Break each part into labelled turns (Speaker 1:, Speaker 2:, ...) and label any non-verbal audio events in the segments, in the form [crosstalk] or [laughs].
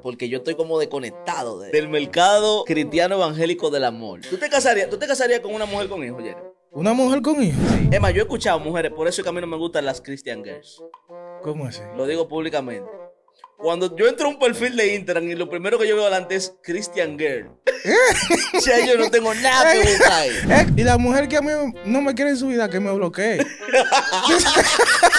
Speaker 1: porque yo estoy como desconectado del mercado cristiano evangélico del amor. ¿Tú te casarías, tú te casarías con una mujer con hijos, Jerry?
Speaker 2: ¿Una mujer con hijos?
Speaker 1: Sí. yo he escuchado mujeres, por eso es que a mí no me gustan las Christian Girls. ¿Cómo así? Lo digo públicamente. Cuando yo entro a un perfil de Instagram y lo primero que yo veo adelante es Christian Girl. o
Speaker 2: ¿Eh? [laughs] yo no tengo nada que [laughs] buscar eh, Y la mujer que a mí no me quiere en su vida, que me bloquee. [laughs]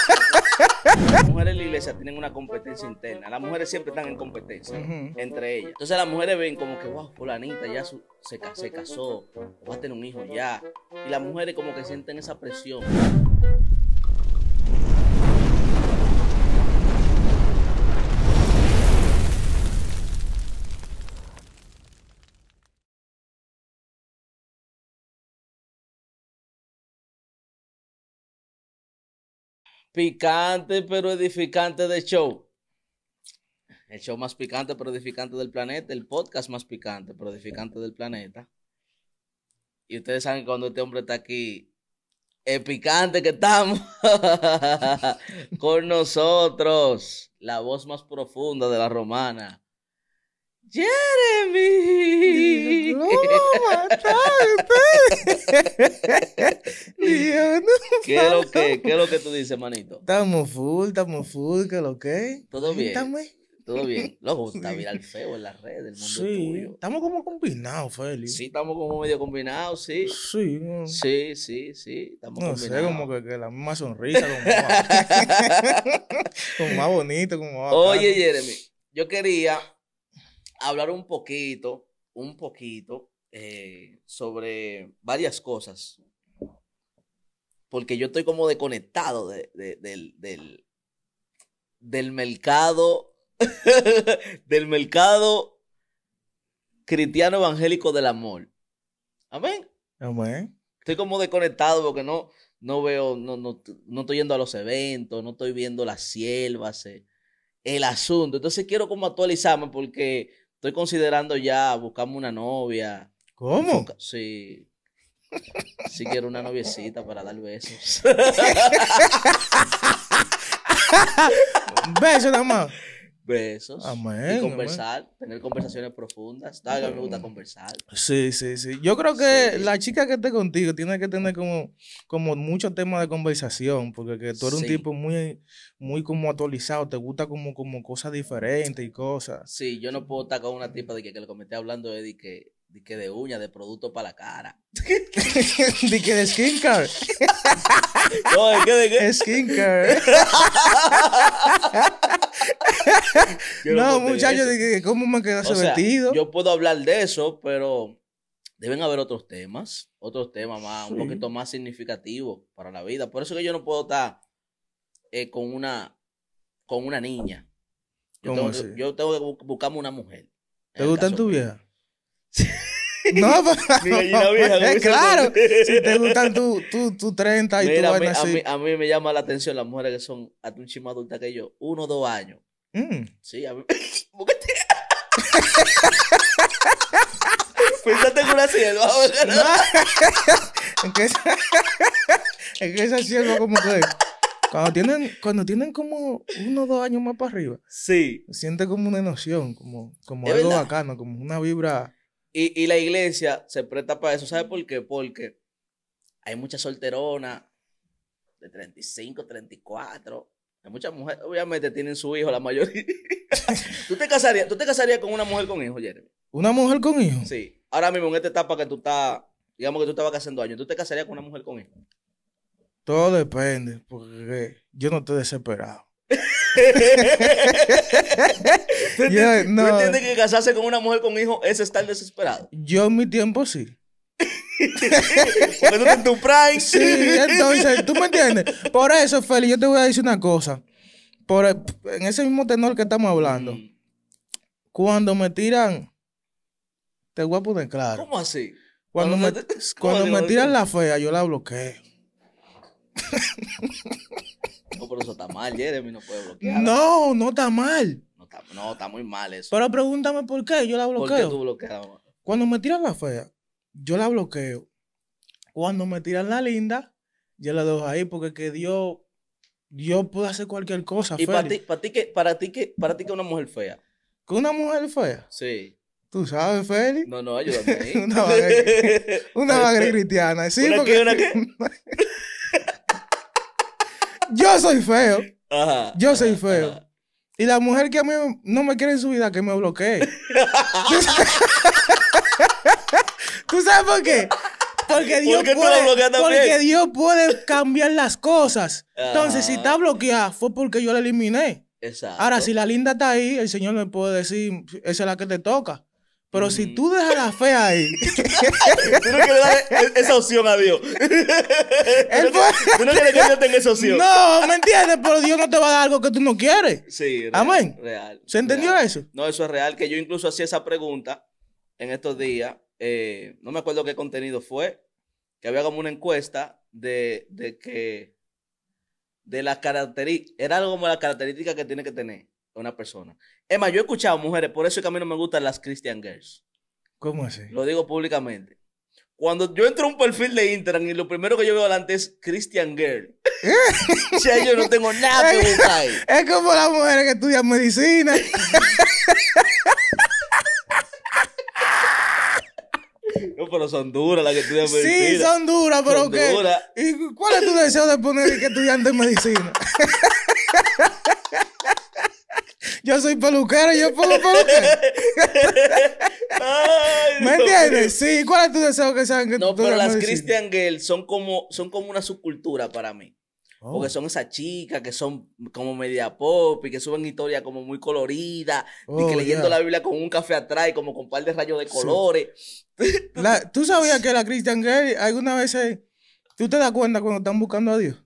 Speaker 1: Las mujeres en la iglesia tienen una competencia interna. Las mujeres siempre están en competencia entre ellas. Entonces las mujeres ven como que, wow, fulanita ya se, casó, va a tener un hijo ya. Y las mujeres como que sienten esa presión. picante pero edificante de show. El show más picante pero edificante del planeta, el podcast más picante pero edificante del planeta. Y ustedes saben cuando este hombre está aquí, es picante que estamos [laughs] con nosotros, la voz más profunda de la romana.
Speaker 2: Jeremy. ¿Qué es lo que, qué es
Speaker 1: lo que tú dices, manito?
Speaker 2: Estamos full, estamos full, que lo que.
Speaker 1: Todo bien. Todo bien. [laughs] Loco, está viral feo en las redes, el mundo sí, tuyo. Estamos como combinados, Félix. Sí, estamos como medio combinados, sí. Sí, sí, sí, sí. Estamos no Sé, como que, la misma sonrisa, como más, [laughs] como más bonito, como más Oye, Jeremy, yo quería hablar un poquito, un poquito eh, sobre varias cosas, porque yo estoy como desconectado del, del, mercado, [laughs] del mercado cristiano evangélico del amor. Amén. Estoy como desconectado porque no, no veo, no, no, estoy yendo a los eventos, no estoy viendo las siervas, eh, el asunto. Entonces quiero como actualizarme porque estoy considerando ya buscarme una novia, ¿Cómo? Sí. Sí quiero una noviecita para dar besos.
Speaker 2: [laughs] besos nada más.
Speaker 1: Besos. Amén, y conversar, tener conversaciones profundas. Dale, me gusta conversar.
Speaker 2: Sí, sí, sí. Yo creo que la chica que esté contigo tiene que tener como, como muchos temas de conversación, porque que tú eres un tipo muy, muy como actualizado, te gusta como, como cosas diferentes y cosas.
Speaker 1: Sí, yo no puedo estar con una tipa de que, que le comenté hablando de que de que de uña, de producto para la cara. [laughs]
Speaker 2: de que de skincare. [laughs] no, de [laughs] no, muchachos, ¿cómo me quedo
Speaker 1: Yo puedo hablar de eso, pero deben haber otros temas, otros temas más, un poquito más significativos para la vida. Por eso que yo no puedo estar eh, con una con una niña. Yo, ¿Cómo tengo, que buscarme una mujer.
Speaker 2: ¿Te gustan tu vieja? No, [laughs] Mi [laughs] vieja. claro. [laughs] si te gustan tus tu, tu 30 y tú tu a mí, así.
Speaker 1: A a mí, me llama la atención las mujeres que son a un adulta que yo, uno o dos años. Mm. Sí, a mí.
Speaker 2: Pensaste en una sierva. No. que esa, es que esa sierva como que... Cuando tienen, cuando tienen como uno o dos años más para arriba. Sí. Siente como una emoción, como, algo bacano, como una vibra
Speaker 1: y, y la iglesia se presta para eso. ¿Sabe por qué? Porque hay muchas solteronas de 35, 34. Hay muchas mujeres, obviamente tienen su hijo, la mayoría. [laughs] ¿Tú te casarías, tú te casarías con una mujer con hijo, Jeremy?
Speaker 2: ¿Una mujer con hijo?
Speaker 1: Sí. Ahora mismo en esta etapa que tú estás, digamos que tú estabas casando años, ¿tú te casarías con una mujer con hijo?
Speaker 2: Todo depende, porque yo no estoy desesperado.
Speaker 1: [laughs] no. ¿Tú entiendes que casarse con una mujer con hijos es estar desesperado?
Speaker 2: Yo en mi tiempo sí. Porque tú tu prime. Sí, entonces, ¿tú me entiendes? Por eso, Feli, yo te voy a decir una cosa. Por, e-, en ese mismo tenor que estamos hablando. Mm. Cuando me tiran, te voy a poner claro. ¿Cómo así? Cuando, [laughs] me, cuando me tiran la fea, yo la bloqueo.
Speaker 1: No, pero eso está mal, Jeremy, no puede bloquear.
Speaker 2: No, no está mal
Speaker 1: no, está muy mal eso. Pero
Speaker 2: pregúntame por qué, yo la bloqueo. ¿Por qué tú bloqueas? Cuando me tiran la fea, yo la bloqueo. Cuando me tiran la linda, yo la dejo ahí porque que Dios, Dios puede hacer cualquier cosa. Y para ti, para ti que, para
Speaker 1: ti que, una mujer fea.
Speaker 2: con una mujer fea? Sí. ¿Tú sabes, Félix? No, no, ayúdame ahí. [laughs] una [laughs] cristiana. Sí, porque... una qué? [laughs] yo soy feo. Ajá, yo soy feo. Y la mujer que a mí no me quiere en su vida, que me bloquee. [laughs] [laughs] ¿Tú sabes por qué? Porque Dios, puede, cambiar las cosas. Ah. Entonces, si está bloqueada, fue porque yo la eliminé. Exacto. Ahora, si la linda está ahí, el Señor me puede decir, esa es la que te toca. Pero si tú dejas la fe ahí. [laughs] Tú no quieres dar e-, e-, esa opción a Dios. [laughs] Tú no quieres que Dios tenga esa opción. No, ¿me entiendes? Pero Dios no te va a dar algo que tú no quieres. Sí, real, Amén. ¿Se entendió eso?
Speaker 1: No, eso es real. Que yo incluso hacía esa pregunta en estos días. Eh, no me acuerdo qué contenido fue. Que había como una encuesta de, de que. De las características. Era algo como la característica que tiene que tener una persona. Emma, yo he escuchado mujeres, por eso es que a mí no me gustan las Christian Girls. ¿Cómo así? Lo digo públicamente. Cuando yo entro a un perfil de Instagram y lo primero que yo veo adelante es Christian Girl.
Speaker 2: [laughs] o yo no tengo nada que buscar ahí. Es como las mujeres que estudian medicina. [laughs]
Speaker 1: No, pero son duras las que estudian medicina. Sí, son duras, pero ¿qué?
Speaker 2: ¿Y cuál es tu deseo de poner que estudiante en medicina? [laughs] yo soy peluquero, yo pongo peluquero. [laughs]
Speaker 1: ¿Me entiendes?
Speaker 2: Sí, ¿cuál es tu deseo que sean? No, pero las Christian
Speaker 1: Girls son como, son como una subcultura para mí. Oh. Porque son esas chicas que son como media pop y que suben historias como muy colorida y que oh, leyendo la Biblia con un café atrás y como con un par de rayos de colores.
Speaker 2: [laughs] ¿Tú sabías que la Christian Girls alguna vez ¿Tú te das cuenta cuando están buscando a Dios?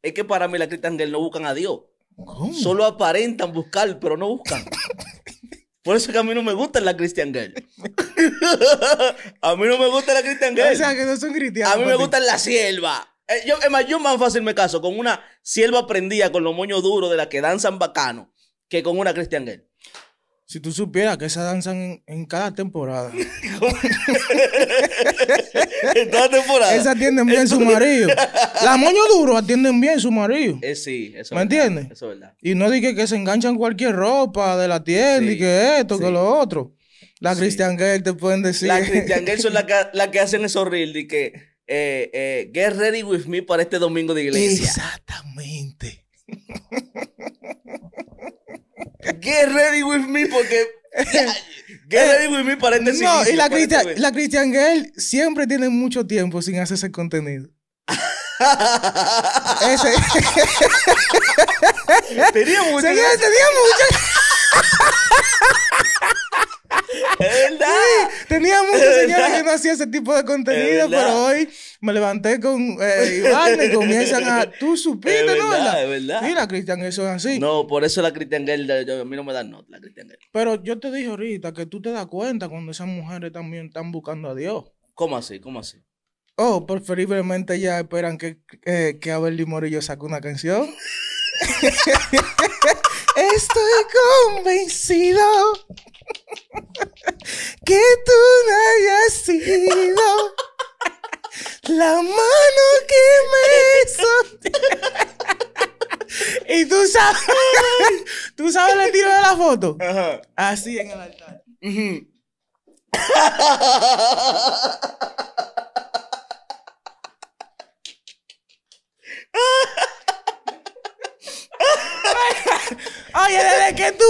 Speaker 1: Es que para mí la Christian Girls no buscan a Dios. Solo aparentan buscar, pero no buscan. [laughs] Por eso que a mí no me gusta la Christian Girl. [laughs] a mí no me gusta la Christian Girl.
Speaker 2: A mí me gustan la sierva.
Speaker 1: Eh, yo, es más, yo más fácil me caso con una sierva prendida con los moños duros de la que danzan bacano que con una Christian Girl.
Speaker 2: Si tú supieras que esas danzan en, cada temporada. [laughs] en cada temporada. Esas atienden bien su marido. Las moño duro atienden bien su marido.
Speaker 1: Eh, sí, eso ¿Me entiendes? Eso es
Speaker 2: verdad. Y no dije que se enganchan cualquier ropa de la tienda y que esto, que lo otro. La Cristian Christian Girl te pueden decir. La Christian
Speaker 1: Girl son las [laughs] que, la que hacen eso reels y que eh, eh, get ready with me para este domingo de iglesia. Exactamente. [laughs] Get ready with me porque. Get ready with me para entender. No, y la,
Speaker 2: Christian, Girl siempre tiene mucho tiempo sin hacerse contenido. [laughs] Ese. tenía mucho. Tenía, tenía mucho. verdad. Sí, tenía mucho, señores, que no hacía ese tipo de contenido, pero hoy me levanté con eh, [laughs] Iván y comienzan a. Tú supiste, es verdad, ¿no? ¿verdad? Es verdad. Mira, Cristian, eso es así.
Speaker 1: No, por eso la Cristian Girl, yo, a mí no me dan nota la Cristian
Speaker 2: Girl. Pero yo te dije ahorita que tú te das cuenta cuando esas mujeres también están buscando a Dios. ¿Cómo así? ¿Cómo así? Oh, preferiblemente ya esperan que, que Abel Morillo saque una canción. [laughs] Estoy convencido que tú no hayas sido la mano que me hizo. y tú sabes, tú sabes el tiro de la foto. Así en el altar. Oye, desde que tú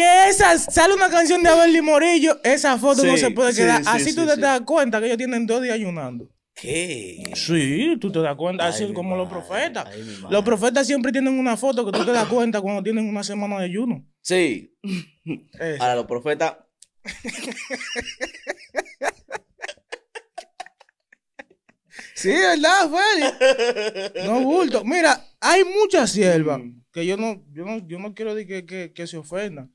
Speaker 2: que esa sale una canción de Abel y Morillo, esa foto no se puede quedar. Así tú te das cuenta que ellos tienen dos días ayunando. ¿Qué? Sí, tú te das cuenta, así como los profetas. los profetas siempre tienen una foto que tú te das cuenta cuando tienen una semana de ayuno. Sí. [laughs]
Speaker 1: Ahora, los profetas.
Speaker 2: sí, ¿verdad, Feli? No bulto. Mira, hay muchas siervas mm. que yo no, yo no, quiero que, que se ofenda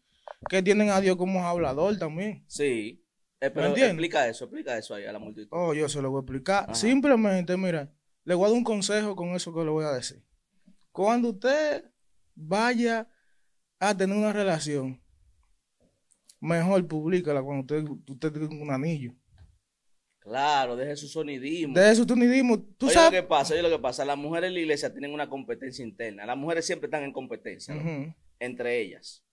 Speaker 2: que tienen a Dios como hablador también. Sí. Eh, pero explica
Speaker 1: eso, explica eso ahí a la multitud.
Speaker 2: Oh, yo se lo voy a explicar. Simplemente, mira, le voy a dar un consejo con eso que le voy a decir. Cuando usted vaya a tener una relación, mejor públicala cuando usted, usted tiene un anillo.
Speaker 1: Claro, deje su sonidismo. Deje su
Speaker 2: sonidismo. ¿Tú sabes?
Speaker 1: lo que pasa, oye lo que pasa. Las mujeres en la iglesia tienen una competencia interna. Las mujeres siempre están en competencia entre ellas.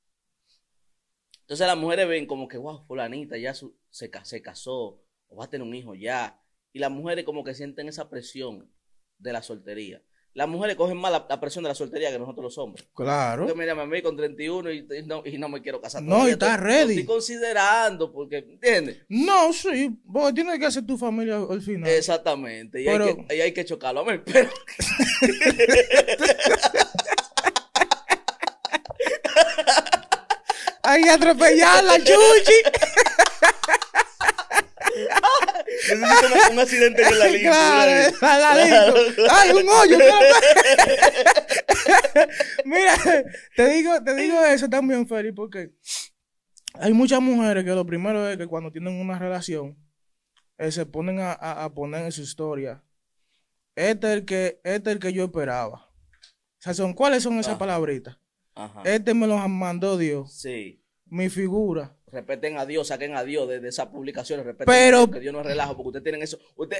Speaker 1: Entonces las mujeres ven como que, wow, fulanita ya se, casó o va a tener un hijo ya. Y las mujeres como que sienten esa presión de la soltería. Las mujeres cogen más la, presión de la soltería que nosotros los hombres.
Speaker 2: Claro. Porque
Speaker 1: mira, a con 31 y, y, no, y no me quiero casar. No, y está ready. Estoy
Speaker 2: considerando porque, ¿entiendes? No, sí, bueno tienes que hacer tu familia al final. Exactamente. Y, hay,
Speaker 1: que, y hay que chocarlo. A ver, pero... [laughs] [laughs]
Speaker 2: ahí atropellada la chuchi. Necesito un, accidente de la línea. Claro, claro. Ay, un hoyo. Mira, te digo, te digo eso también, Feli, porque hay muchas mujeres que lo primero es que cuando tienen una relación, eh, se ponen a, poner en su historia. Este es el que, este que yo esperaba. O sea, son, ¿cuáles son esas ah. palabritas? Este me los mandó Dios. Sí. Mi figura.
Speaker 1: Respeten a Dios, saquen a Dios de, esas publicaciones. Pero, Dios, que Dios no es relajo, porque ustedes tienen eso.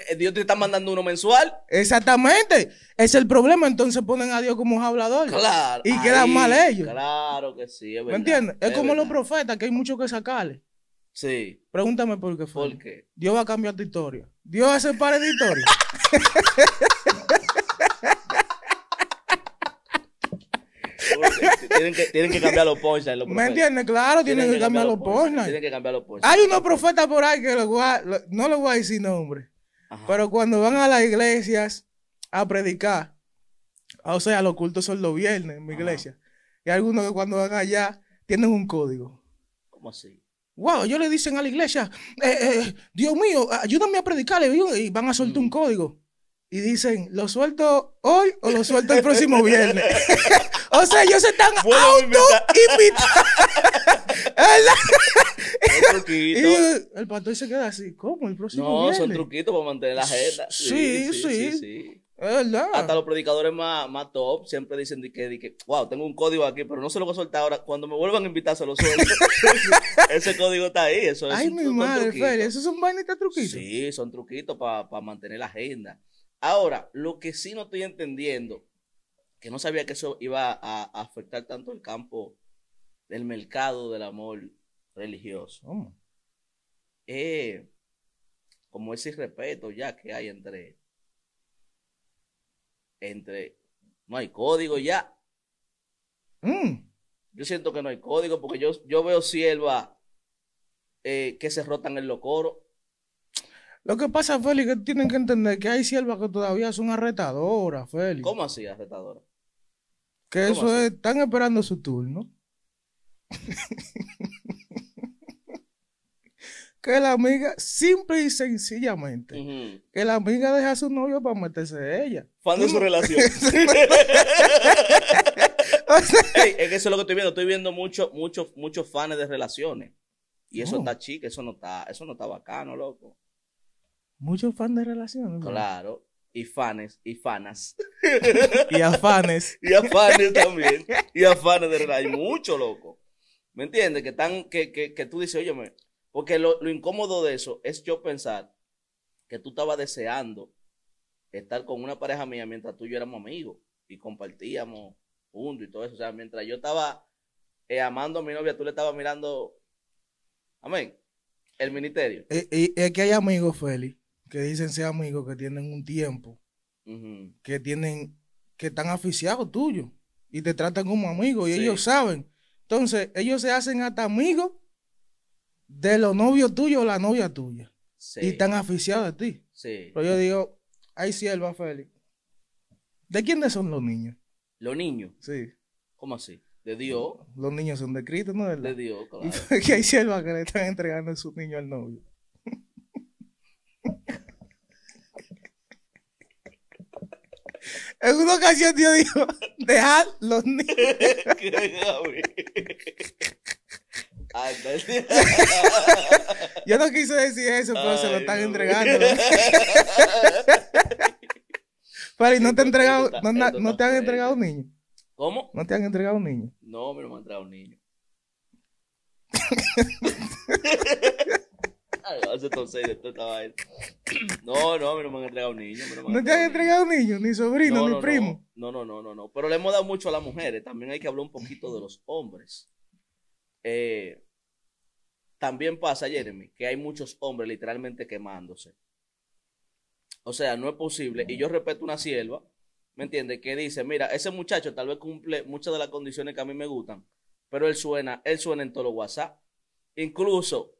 Speaker 1: Eh, Dios te está mandando uno mensual.
Speaker 2: Exactamente. Es el problema. Entonces ponen a Dios como un hablador. Claro. Y quedan mal ellos.
Speaker 1: Claro que sí, es ¿Me entiendes? Es, como los
Speaker 2: profetas, que hay mucho que sacarle. Sí. Pregúntame por qué fue. ¿Por Dios va a cambiar tu historia. Dios va hace par de historia. [laughs]
Speaker 1: tienen, que, cambiar los punchlines. ¿Me entiendes? Claro, tienen, que, cambiar los punchlines. Tienen que cambiar los Hay
Speaker 2: unos profetas por ahí que no los voy a decir nombre. Pero cuando van a las iglesias a predicar, o sea, los cultos son los viernes en mi iglesia. Y algunos que cuando van allá tienen un código. ¿Cómo así? Wow, ellos le dicen a la iglesia, eh, eh, Dios mío, ayúdame a predicar. Y van a soltar un mm. código. Y dicen, ¿lo suelto hoy o lo suelto el próximo [laughs] viernes? [laughs] O sea, ellos se están auto-invitando. [laughs] y el pastor se queda así, ¿cómo? El próximo No, son truquitos
Speaker 1: para mantener la agenda. Sí,
Speaker 2: sí, sí. ¿Verdad?
Speaker 1: Hasta los predicadores más, top siempre dicen que, wow, tengo un código aquí, pero no se lo voy a soltar ahora. Cuando me vuelvan a invitar, se lo suelto. [laughs] Ese código está ahí. Eso es Ay, mi madre, Fer, es son vainita truquitos. Sí, son truquitos para mantener la agenda. Ahora, lo que sí no estoy entendiendo que no sabía que eso iba a, afectar tanto el campo del mercado del amor religioso. Eh, como ese respeto ya que hay entre, entre, no hay código ya. Mm. Yo siento que no hay código porque yo, yo veo siervas eh, que se rotan en los coros.
Speaker 2: Lo que pasa, Félix, que tienen que entender que hay siervas que todavía son arretadoras, Félix. ¿Cómo
Speaker 1: así, arretadoras?
Speaker 2: Que eso es, están esperando su turno. [laughs] que la amiga, simple y sencillamente, que la amiga deja a su novio para meterse de ella. Fan de su [laughs] relación. [laughs] es que
Speaker 1: eso es lo que estoy viendo. Estoy viendo muchos, muchos, muchos fans de relaciones. Y eso está chique, eso no está, eso no está bacano, loco.
Speaker 2: Muchos fans de relaciones.
Speaker 1: Claro y fanes y fanas.
Speaker 2: y afanes.
Speaker 1: [laughs] y afanes también. Y afanes de verdad. Hay mucho, loco. ¿Me entiendes? Que, que, que, que tú dices, óyeme, porque lo, incómodo de eso es yo pensar que tú estabas deseando estar con una pareja mía mientras tú y yo éramos amigos y compartíamos juntos y todo eso. O sea, mientras yo estaba eh, amando a mi novia, tú le estabas mirando, amén, el ministerio.
Speaker 2: Eh, y y que hay amigos, Feli que dicen ser amigos, que tienen un tiempo, que tienen, que están aficiados tuyos y te tratan como amigo y ellos saben. Entonces, ellos se hacen hasta amigos de los novios tuyos o la novia tuya. Y están aficiados a ti. Pero yo digo, hay sierva, Félix. ¿De quiénes son los niños? Los niños. Sí. ¿Cómo así? De Dios. Los niños son de Cristo, ¿no? De, de Dios, [laughs] claro. que hay siervas que le están entregando a sus niños al novio. En una ocasión Dios dijo, dejad los niños. [laughs] Yo no quise decir eso, pero se lo están entregando. Pero, ¿y no te, entregado, no, te han entregado un niño? ¿Cómo? ¿No te han entregado un niño?
Speaker 1: No, me lo han entregado un niño. [laughs] Hace No, no, me han entregado un niño. ¿No te han entregado un niño? Ni sobrino, ni primo. No, no, no, no, no. Pero le hemos dado mucho a las mujeres. También hay que hablar un poquito de los hombres. Eh, también pasa, Jeremy, que hay muchos hombres literalmente quemándose. O sea, no es posible. Y yo respeto una sierva, ¿me entiendes? Que dice, mira, ese muchacho tal vez cumple muchas de las condiciones que a mí me gustan, pero él suena, él suena en todos los WhatsApp. Incluso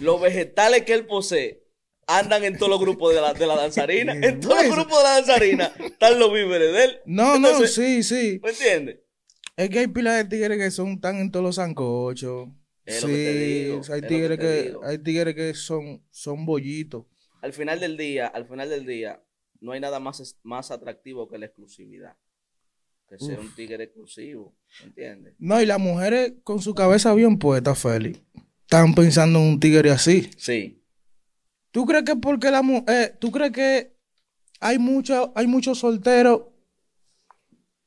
Speaker 1: los vegetales que él posee andan en todos los grupos de la, danzarina. en todos los grupos de la danzarina están los víveres de él.
Speaker 2: No, no, sí, sí. ¿Me entiendes? Es que hay pilas de tigres que son tan en todos los zancochos sí, hay tigres que, hay que son, son bollitos.
Speaker 1: Al final del día, al final del día, no hay nada más, más atractivo que la exclusividad. Que sea un tigre exclusivo, ¿entiendes?
Speaker 2: No, y las mujeres con su cabeza bien puesta, Félix están pensando en un tigre así. Sí. ¿Tú crees que porque la eh, tú crees que hay muchos hay muchos solteros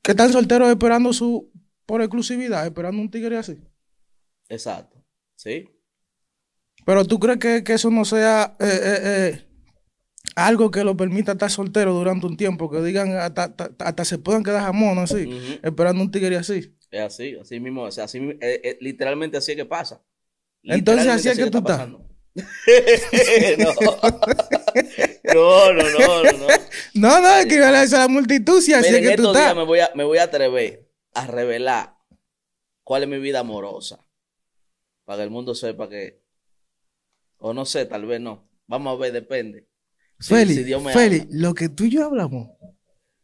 Speaker 2: que están solteros esperando su por exclusividad, esperando un tigre así? Exacto. Sí. Pero tú crees que, eso no sea eh, eh, algo que lo permita estar soltero durante un tiempo, que digan hasta, se puedan quedar jamón así, esperando un tigre así.
Speaker 1: Es así, así mismo, así, literalmente así es que pasa.
Speaker 2: Entonces es que tú estás. [laughs] [laughs] no. no, no, no, no. No, no, es que a la multitud si es que tú estás. Me voy, a, me
Speaker 1: voy a atrever a revelar cuál es mi vida amorosa. Para que el mundo sepa que. O no sé, tal vez no. Vamos a ver, depende. Sí, Feli, Feli
Speaker 2: lo que tú y yo hablamos.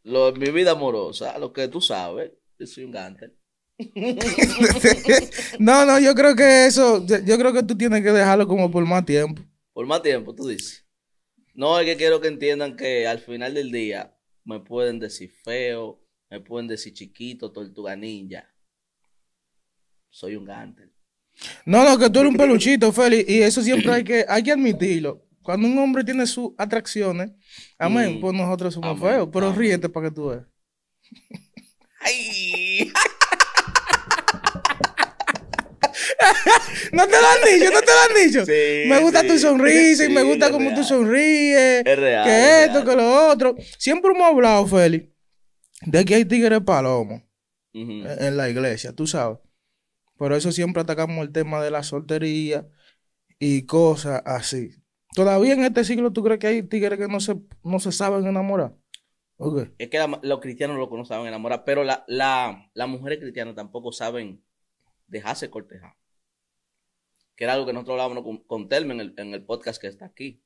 Speaker 1: Lo, mi vida amorosa, lo que tú sabes. Yo soy un gante.
Speaker 2: [laughs] no, no, yo creo que eso, yo creo que tú tienes que dejarlo como por más tiempo.
Speaker 1: Por más tiempo, tú dices. No, es que quiero que entiendan que al final del día me pueden decir feo, me pueden decir chiquito, tortuga ninja. Soy un gante.
Speaker 2: No, no, que tú eres un peluchito, Félix, y eso siempre hay que, hay admitirlo. Cuando un hombre tiene sus atracciones, amén, mm. pues nosotros somos feos, pero ríete para que tú veas. ¡Ay! [laughs] no te lo han dicho, no te lo han dicho. me gusta tu sonrisa y me gusta cómo tú sonríes. Es real. Que esto, que lo otro. Siempre hemos hablado, Félix, de que hay tigres palomos en la iglesia, tú sabes. Por eso siempre atacamos el tema de la soltería y cosas así. Todavía en este siglo, ¿tú crees que hay tigres que no se, no se saben enamorar? Okay.
Speaker 1: Es que los cristianos lo no enamorar, pero la, la, las mujeres cristianas tampoco saben dejarse cortejar que era algo que nosotros hablábamos con, Telmo en el, podcast que está aquí.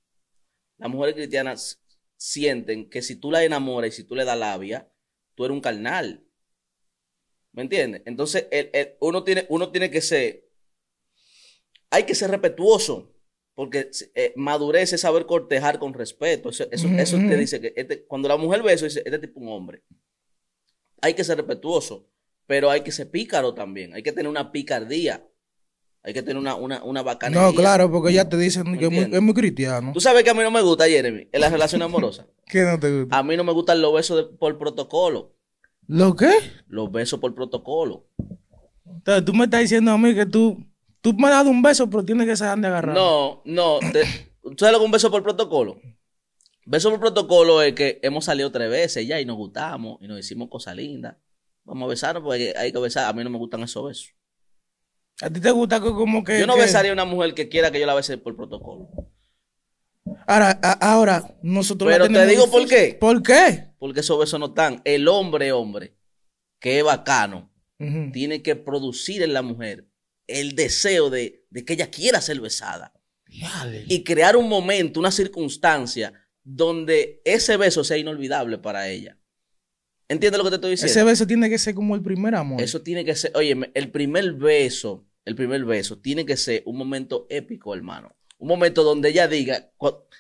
Speaker 1: Las mujeres cristianas sienten que si tú la enamoras y si tú le das labia, tú eres un carnal. ¿Me entiendes? Entonces, uno, tiene, uno tiene que ser, hay que ser respetuoso, porque eh, madurez es saber cortejar con respeto. Eso, te dice que este, cuando la mujer ve eso, dice, este tipo es un hombre. Hay que ser respetuoso, pero hay que ser pícaro también, hay que tener una picardía. Hay que tener una, una, bacanería. No, claro,
Speaker 2: porque ya te dicen que es muy, cristiano.
Speaker 1: Tú sabes que a mí no me gusta, Jeremy, en la relación amorosa. [laughs] ¿Qué no te gusta? A mí no me gustan los besos por protocolo. ¿Lo qué? Los besos por protocolo.
Speaker 2: Entonces, tú me estás diciendo a mí que tú, tú me has dado un beso, pero tienes que saber de agarrar.
Speaker 1: No, no. ¿Tú sabes lo que un beso por protocolo? Beso por protocolo es que hemos salido tres veces ya y nos gustamos y nos hicimos cosas lindas. Vamos a besarnos porque hay que besar. A mí no me gustan esos besos. ¿A ti te
Speaker 2: gusta que, como que.? Yo no besaría
Speaker 1: a una mujer que quiera que yo la bese por protocolo.
Speaker 2: Ahora, ahora nosotros. Pero te digo por qué.
Speaker 1: ¿Por qué? Porque esos besos no están. El hombre, hombre, que es bacano, tiene que producir en la mujer el deseo de, que ella quiera ser besada. Y crear un momento, una circunstancia donde ese beso sea inolvidable para ella. ¿Entiendes lo que te estoy diciendo? Ese beso
Speaker 2: tiene que ser como el primer amor.
Speaker 1: Eso tiene que ser, oye, el primer beso, el primer beso tiene que ser un momento épico, hermano. Un momento donde ella diga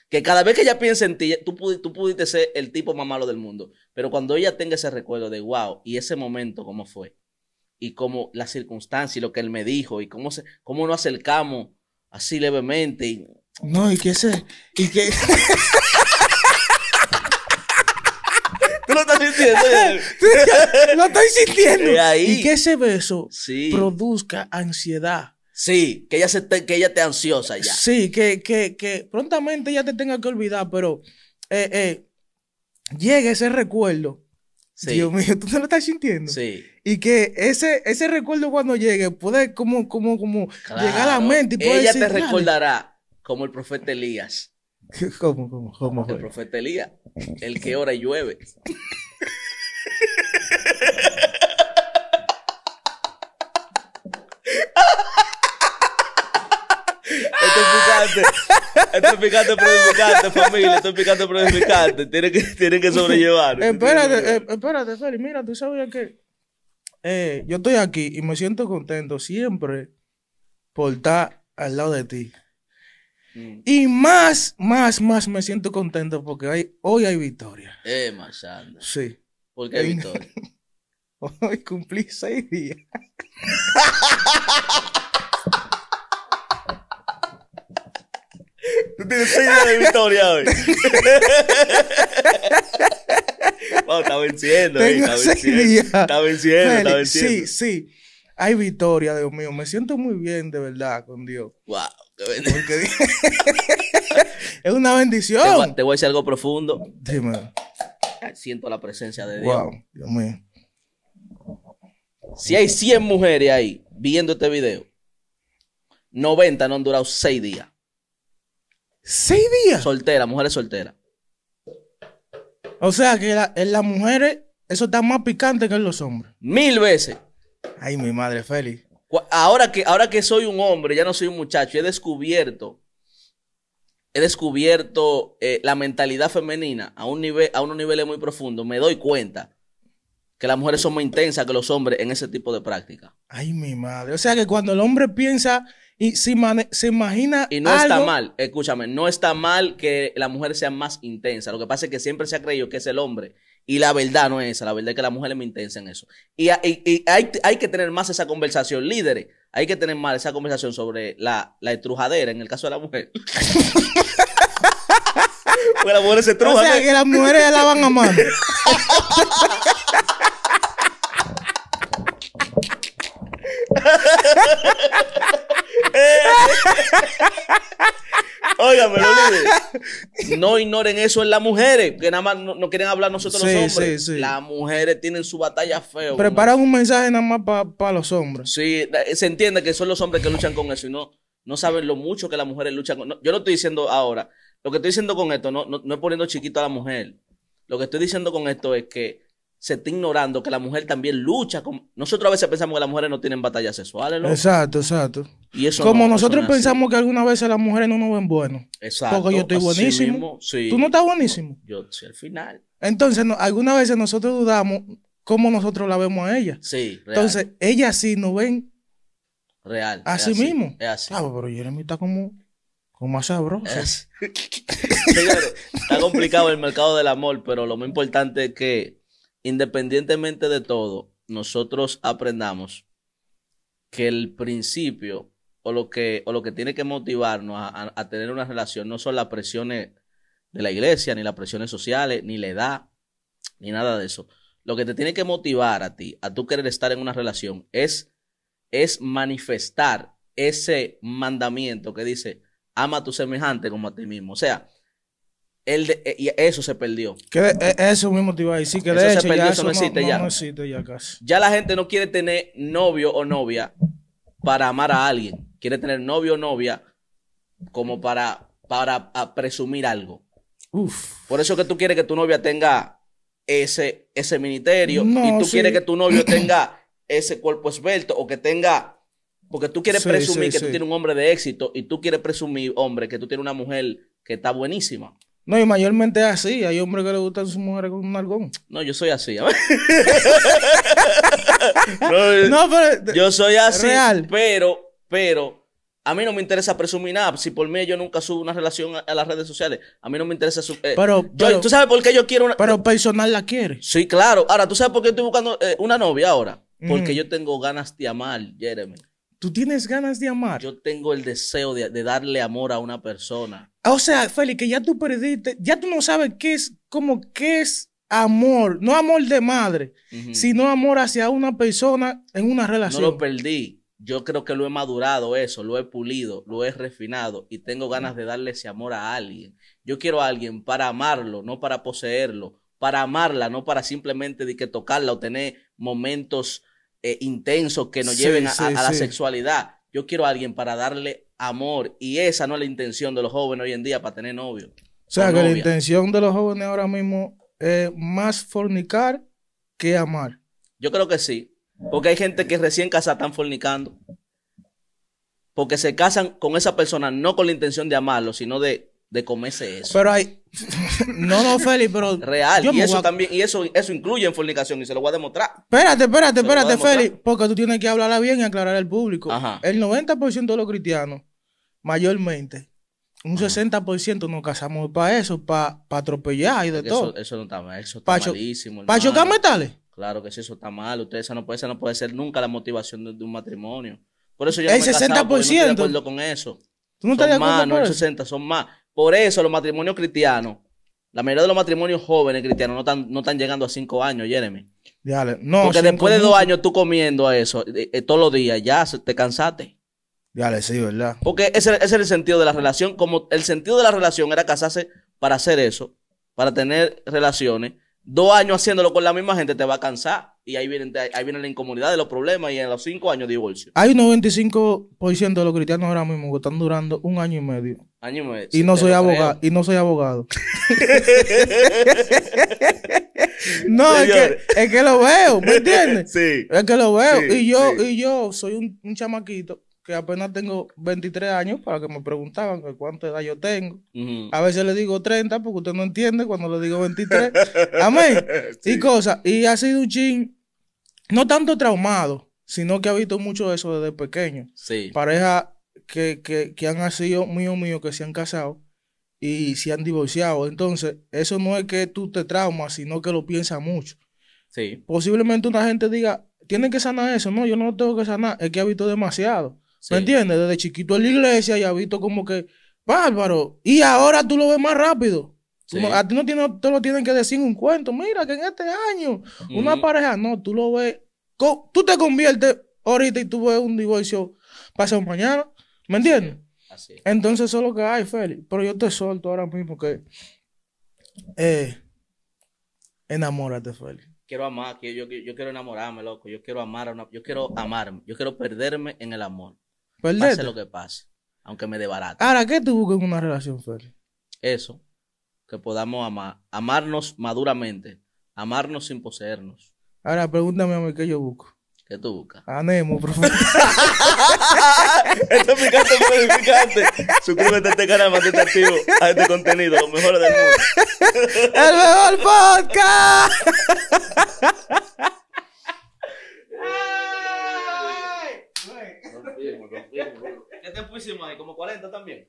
Speaker 1: que cada vez que ella piense en ti, tú, pudiste ser el tipo más malo del mundo. Pero cuando ella tenga ese recuerdo de wow, y ese momento, ¿cómo fue? Y cómo la circunstancia y lo que él me dijo, y cómo, se, cómo nos acercamos así levemente.
Speaker 2: No, y que ese. Y que. [laughs]
Speaker 1: lo estás sintiendo.
Speaker 2: lo [laughs] estoy sintiendo. Y que ese beso produzca ansiedad. Sí, que ella, se te, que ella esté ansiosa ya. Sí, que, que, prontamente ella te tenga que olvidar, pero eh, eh llegue ese recuerdo. Sí. Dios mío, tú no lo estás sintiendo. Sí. Y que ese, ese recuerdo cuando llegue puede como, como, como llegar a la mente y Ella te recordará
Speaker 1: como el profeta Elías
Speaker 2: [laughs] ¿Cómo, cómo, cómo El
Speaker 1: profeta Elías, el que ora y llueve. Esto es picante. Esto es picante, pero es picante, familia. Esto es picante, pero es picante. Tienen que, tienen que sobrellevar. Espérate,
Speaker 2: eh, espérate, Feli. Mira, tú sabes que eh, yo estoy aquí y me siento contento siempre por estar al lado de ti. Mm. Y más, más, más me siento contento porque hoy hay victoria.
Speaker 1: Eh, Machando. Sí. ¿Por qué victoria?
Speaker 2: [laughs] hoy cumplí seis días. [laughs] Tú tienes seis días de victoria hoy. [laughs]
Speaker 1: wow, está venciendo, eh, está, venciendo está venciendo. está venciendo, Sí,
Speaker 2: sí. Hay victoria, Dios mío. Me siento muy bien, de verdad, con Dios. Wow. [laughs] es una bendición. Te, voy a decir
Speaker 1: algo profundo. Siento la presencia de Dios. Si hay 100 mujeres ahí viendo este video, 90 no han durado 6 días. ¿Seis días? Soltera, mujeres solteras.
Speaker 2: O sea que en las mujeres eso está más picante que en los hombres. Mil veces. Ay, mi madre, Félix.
Speaker 1: Ahora que, ahora que soy un hombre, ya no soy un muchacho, he descubierto, he descubierto eh, la mentalidad femenina a, un nivel, a unos niveles muy profundos, me doy cuenta que las mujeres son más intensas que los hombres en ese tipo de práctica.
Speaker 2: Ay, mi madre. O sea que cuando el hombre piensa y se, se imagina. Y no está mal,
Speaker 1: escúchame, no está mal que la mujer sea más intensa. Lo que pasa es que siempre se ha creído que es el hombre y la verdad no es esa, la verdad es que las mujeres me en eso. Y, hay, que tener más esa conversación, líderes, hay que tener más esa conversación sobre la, estrujadera en el caso de la mujer. [laughs] Porque las mujeres
Speaker 2: se estrujan. O sea, ¿eh? que las mujeres la van a amar. [laughs] Eh, eh.
Speaker 1: Óigame, [laughs] no ignoren eso en las mujeres, que nada más no, quieren hablar nosotros los hombres. Las mujeres tienen su batalla feo.
Speaker 2: Preparan un mensaje nada más para los hombres.
Speaker 1: Sí, eh, se entiende que son los hombres que luchan con eso y no, no saben lo mucho que las mujeres luchan con. yo lo estoy diciendo ahora. Lo que estoy diciendo con esto, no, no, no es poniendo chiquito a la mujer. Lo que estoy diciendo con esto es que se está ignorando que la mujer también lucha. Nosotros a veces pensamos que las mujeres no tienen batallas sexuales. ¿no?
Speaker 2: Exacto, exacto.
Speaker 1: Como nosotros
Speaker 2: pensamos que algunas veces las mujeres no nos ven bueno Exacto. Porque yo estoy buenísimo. Tú no estás buenísimo.
Speaker 1: yo sí, al final.
Speaker 2: Entonces, algunas veces nosotros dudamos cómo nosotros la vemos a ella. Sí, Entonces, ella sí nos ven.
Speaker 1: Real. Así, mismo. Es así.
Speaker 2: Claro, ah, pero Jeremy está como como más sabroso. [laughs] está
Speaker 1: complicado el mercado del amor, pero lo más importante es que independientemente de todo, nosotros aprendamos que el principio o lo que, o lo que tiene que motivarnos a, tener una relación no son las presiones de la iglesia, ni las presiones sociales, ni la edad, ni nada de eso. Lo que te tiene que motivar a ti, a tú querer estar en una relación, es, es manifestar ese mandamiento que dice, ama a tu semejante como a ti mismo. O sea, eh, y eso se perdió.
Speaker 2: Que eh, eso mismo te iba a decir, que se perdió, eso no existe ya.
Speaker 1: ya la gente no quiere tener novio o novia para amar a alguien. Quiere tener novio o novia como para, para presumir algo. Por eso que tú quieres que tu novia tenga ese, ese ministerio y tú quieres que tu novio [clears throat] tenga ese cuerpo esbelto o que tenga... Porque tú quieres presumir que tú tienes un hombre de éxito y tú quieres presumir, hombre, que tú tienes una mujer que está buenísima.
Speaker 2: No, y mayormente es así. Hay hombres que le gustan sus mujeres con un argón.
Speaker 1: No, yo soy así. [laughs] Eh, no, pero. Yo soy así. Pero, pero. A mí no me interesa presumir nada. Si por mí yo nunca subo una relación a, las redes sociales, a mí no me interesa. Eh, pero, ¿Tú sabes por qué yo quiero una.? Pero personal la quiere. Sí, claro. Ahora, ¿tú sabes por qué estoy buscando eh, una novia ahora? Porque yo tengo ganas de amar, Jeremy.
Speaker 2: Tú tienes ganas de amar. Yo tengo
Speaker 1: el deseo de, darle amor a una persona.
Speaker 2: Ah, o sea, Félix, que ya tú perdiste, ya tú no sabes qué es, como qué es amor, no amor de madre, sino amor hacia una persona en una relación. No lo
Speaker 1: perdí. Yo creo que lo he madurado eso, lo he pulido, lo he refinado y tengo ganas de darle ese amor a alguien. Yo quiero a alguien para amarlo, no para poseerlo, para amarla, no para simplemente de que tocarla o tener momentos eh, intensos que nos lleven a, la sexualidad. Yo quiero a alguien para darle amor y esa no es la intención de los jóvenes hoy en día para tener novio. O sea, que la
Speaker 2: intención de los jóvenes ahora mismo es más fornicar que amar.
Speaker 1: Yo creo que sí, porque hay gente que recién casa están fornicando. Porque se casan con esa persona no con la intención de amarlo, sino de, de comerse eso. Pero
Speaker 2: hay, no, no, Feli, pero.
Speaker 1: Real. y eso también, y eso, eso incluye en fornicación y se lo voy a demostrar.
Speaker 2: Espérate, espérate, espérate, Feli, porque tú tienes que hablarla bien y aclarar al público. El 90% de los cristianos, mayormente, un 60% nos casamos para eso, para atropellar y de todo. Eso,
Speaker 1: no está mal, eso está malísimo. ¿Para chocar metales? Claro que sí, eso está mal. Usted, esa, no puede, no puede ser nunca la motivación de, un matrimonio. Por eso yo no el 60%. estoy de acuerdo con eso.
Speaker 2: ¿Tú no son más, no el
Speaker 1: 60, son más. Por eso los matrimonios cristianos, la mayoría de los matrimonios jóvenes cristianos no están, no están llegando a cinco años, Jeremy.
Speaker 2: Dale. No, Porque después de dos
Speaker 1: años tú comiendo a eso eh, eh, todos los días, ya te cansaste.
Speaker 2: Dale, sí, ¿verdad?
Speaker 1: Porque ese, es el sentido de la relación. Como el sentido de la relación era casarse para hacer eso, para tener relaciones, dos años haciéndolo con la misma gente te va a cansar y ahí vienen ahí la incomodidad de los problemas y en los cinco años de divorcio.
Speaker 2: Hay un 95% de los cristianos ahora mismo que están durando un año y medio.
Speaker 1: Año y medio. Y no
Speaker 2: soy abogado. Y no soy abogado. [laughs] no, es que, es que, lo veo, ¿me entiendes? [laughs] Sí. Es que lo veo. y yo, y yo soy un, un chamaquito que apenas tengo 23 años, para que me preguntaban que cuánta edad yo tengo. A veces le digo 30, porque usted no entiende cuando le digo 23. Amén. [laughs] Y cosas. Y ha sido un chin, no tanto traumado, sino que ha visto mucho eso desde pequeño. Sí. Pareja que, que, han sido mío mío, que se han casado y se han divorciado. Entonces, eso no es que tú te traumas, sino que lo piensas mucho. Sí. Posiblemente una gente diga, tienen que sanar eso. No, yo no lo tengo que sanar, es que ha visto demasiado. ¿Me entiendes? Desde chiquito en la iglesia ya visto como que, bárbaro. Y ahora tú lo ves más rápido. a ti no tiene, te lo tienen que decir un cuento. Mira que en este año una pareja, no, tú lo ves. tú te conviertes ahorita y tú ves un divorcio un mañana. ¿Me entiendes? Así. Entonces eso es lo que hay, Félix. Pero yo te suelto ahora mismo que... Eh, enamórate, Félix
Speaker 1: quiero amar, yo, yo, yo, quiero enamorarme, loco. Yo quiero amar, yo quiero amarme, yo quiero perderme en el amor. Pues pase lo este. que pase. Aunque me debarate.
Speaker 2: Ahora, ¿qué tú buscas en una relación, fuerte
Speaker 1: Eso. Que podamos amar. Amarnos maduramente. Amarnos sin poseernos.
Speaker 2: Ahora, pregúntame a mí qué yo busco. ¿Qué tú buscas? Anemo, profesor [laughs]
Speaker 1: Esto es picante, picante. Suscríbete a este canal, te activo a este contenido, lo mejor del
Speaker 2: mundo. [laughs] ¡El mejor podcast! [laughs]
Speaker 1: Este [laughs] te pusimos ahí? ¿Como 40 también?